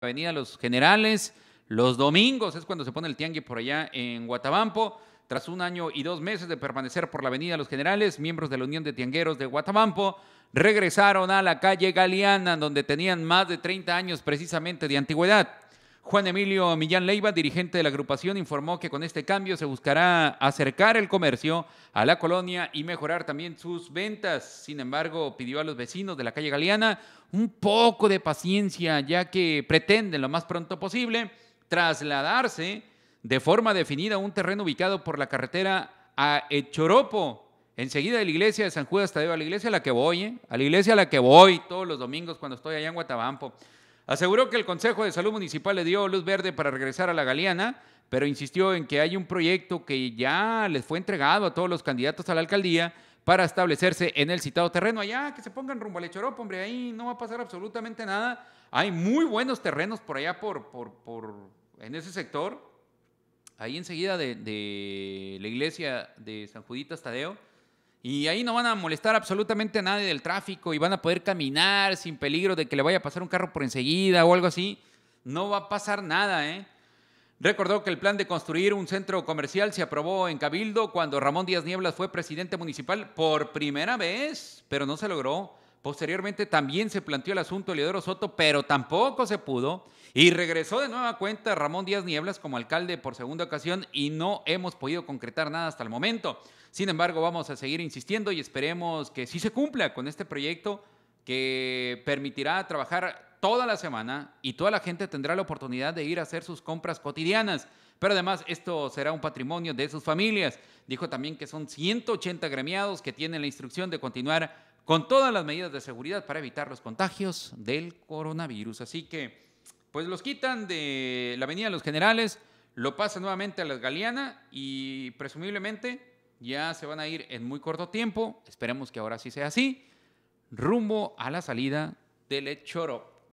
Avenida Los Generales. Los domingos es cuando se pone el tianguis por allá en Guatabampo. Tras un año y dos meses de permanecer por la Avenida Los Generales, miembros de la Unión de Tiangueros de Guatabampo regresaron a la calle Galeana, donde tenían más de 30 años precisamente de antigüedad. Juan Emilio Millán Leiva, dirigente de la agrupación, informó que con este cambio se buscará acercar el comercio a la colonia y mejorar también sus ventas. Sin embargo, pidió a los vecinos de la calle Galeana un poco de paciencia, ya que pretenden lo más pronto posible trasladarse de forma definida a un terreno ubicado por la carretera a Echoropo, enseguida de la iglesia de San Judas Tadeo, a la iglesia a la que voy, ¿eh? a la iglesia a la que voy todos los domingos cuando estoy allá en Guatabampo. Aseguró que el Consejo de Salud Municipal le dio luz verde para regresar a la Galeana, pero insistió en que hay un proyecto que ya les fue entregado a todos los candidatos a la alcaldía para establecerse en el citado terreno. Allá, que se pongan rumbo al Echoropo, hombre, ahí no va a pasar absolutamente nada. Hay muy buenos terrenos por allá, por, por, en ese sector. Ahí enseguida de, de la iglesia de San Judita Tadeo y ahí no van a molestar absolutamente a nadie del tráfico y van a poder caminar sin peligro de que le vaya a pasar un carro por enseguida o algo así. No va a pasar nada, ¿eh? Recordó que el plan de construir un centro comercial se aprobó en Cabildo cuando Ramón Díaz Nieblas fue presidente municipal por primera vez, pero no se logró. Posteriormente también se planteó el asunto de Leodoro Soto, pero tampoco se pudo. Y regresó de nueva cuenta Ramón Díaz Nieblas como alcalde por segunda ocasión y no hemos podido concretar nada hasta el momento. Sin embargo, vamos a seguir insistiendo y esperemos que sí se cumpla con este proyecto que permitirá trabajar toda la semana y toda la gente tendrá la oportunidad de ir a hacer sus compras cotidianas. Pero además esto será un patrimonio de sus familias. Dijo también que son 180 gremiados que tienen la instrucción de continuar con todas las medidas de seguridad para evitar los contagios del coronavirus. Así que, pues los quitan de la Avenida de los Generales, lo pasan nuevamente a las Galeana y presumiblemente ya se van a ir en muy corto tiempo, esperemos que ahora sí sea así, rumbo a la salida del Echoro.